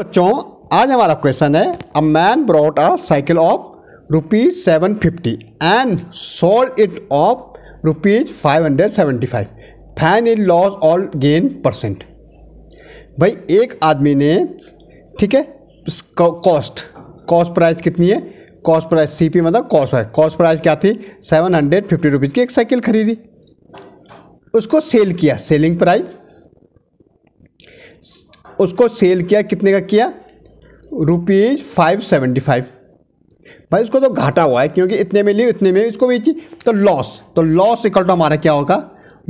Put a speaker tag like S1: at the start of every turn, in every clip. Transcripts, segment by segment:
S1: बच्चों आज हमारा क्वेश्चन है a man brought a cycle of rupees seven fifty and sold it of rupees five hundred seventy five find in loss or gain percent भाई एक आदमी ने ठीक है कॉस्ट कॉस्ट प्राइस कितनी है कॉस्ट प्राइस सीपी मतलब कॉस्ट प्राइस कॉस्ट प्राइस क्या थी सेवन हंड्रेड फिफ्टी रुपीज़ की एक साइकिल खरीदी उसको सेल किया सेलिंग प्राइस उसको सेल किया कितने का किया रुपीज़ फाइव सेवेंटी फाइव भाई उसको तो घाटा हुआ है क्योंकि इतने में ली इतने में इसको बेची तो लॉस तो लॉस इक्वल टू हमारा क्या होगा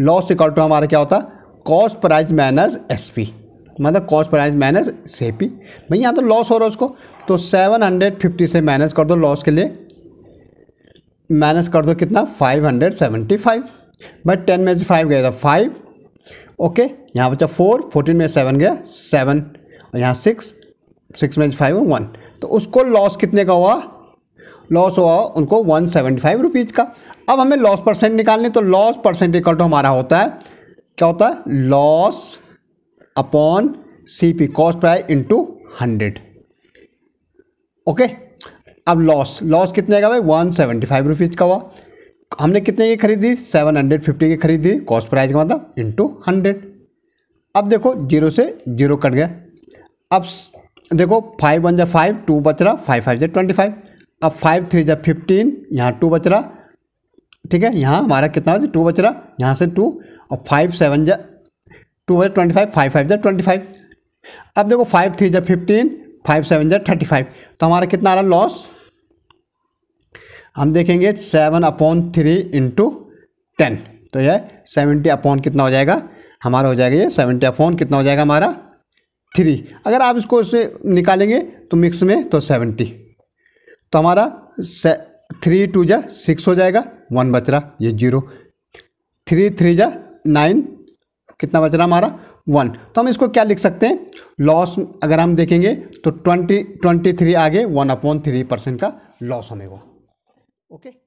S1: लॉस इक्वल टू हमारा क्या होता cost price minus S P मतलब cost price minus S P भाई यहाँ तो लॉस हो रहा है उसको तो सेवन हंड्रेड फिफ्टी से माइनस कर दो लॉस के लिए माइनस कर दो कितना फाइव हंड्रेड सेवेंटी फाइव भाई टेन में से फाइव गया था फाइव ओके यहाँ बच्चा फोर फोर्टीन में सेवन गया सेवन और यहाँ सिक्स सिक्स में फाइव वन तो उसको लॉस कितने का हुआ लॉस हुआ उनको वन सेवेंटी फाइव रुपीज़ का अब हमें लॉस परसेंट निकालने तो लॉस परसेंट इक्वल टू हमारा होता है क्या होता है loss upon C P cost price into hundred okay अब लॉस लॉस कितने का भाई वन सेवेंटी फाइव रुपीज़ का हुआ हमने कितने की खरीदी सेवन हंड्रेड फिफ्टी की खरीदी कॉस्ट प्राइस का मतलब इंटू हंड्रेड अब देखो जीरो से जीरो कट गया अब देखो फाइव वन जा फाइव टू बच रहा फाइव फाइव जै ट्वेंटी फाइव अब फाइव थ्री जै फिफ्टीन यहाँ टू बच रहा ठीक है यहाँ हमारा कितना बचा टू बच रहा यहाँ से टू और फाइव सेवन जै टू बजे ट्वेंटी फाइव फाइव फाइव जै ट्वेंटी फाइव अब देखो फाइव थ्री जै फिफ्टीन फाइव सेवन जै थर्टी फाइव तो हमारा कितना आ रहा लॉस हम देखेंगे seven upon three into ten तो यह सेवेंटी अपॉन कितना हो जाएगा हमारा हो जाएगा ये सेवेंटी अपॉन कितना हो जाएगा हमारा थ्री अगर आप इसको उससे निकालेंगे तो मिक्स में तो सेवेंटी तो हमारा थ्री टू जा सिक्स हो जाएगा वन बच रहा ये जीरो थ्री थ्री जा नाइन कितना बच रहा हमारा वन तो हम इसको क्या लिख सकते हैं लॉस अगर हम देखेंगे तो ट्वेंटी ट्वेंटी थ्री आगे वन अपॉन थ्री परसेंट का लॉस हमें हुआ Okey.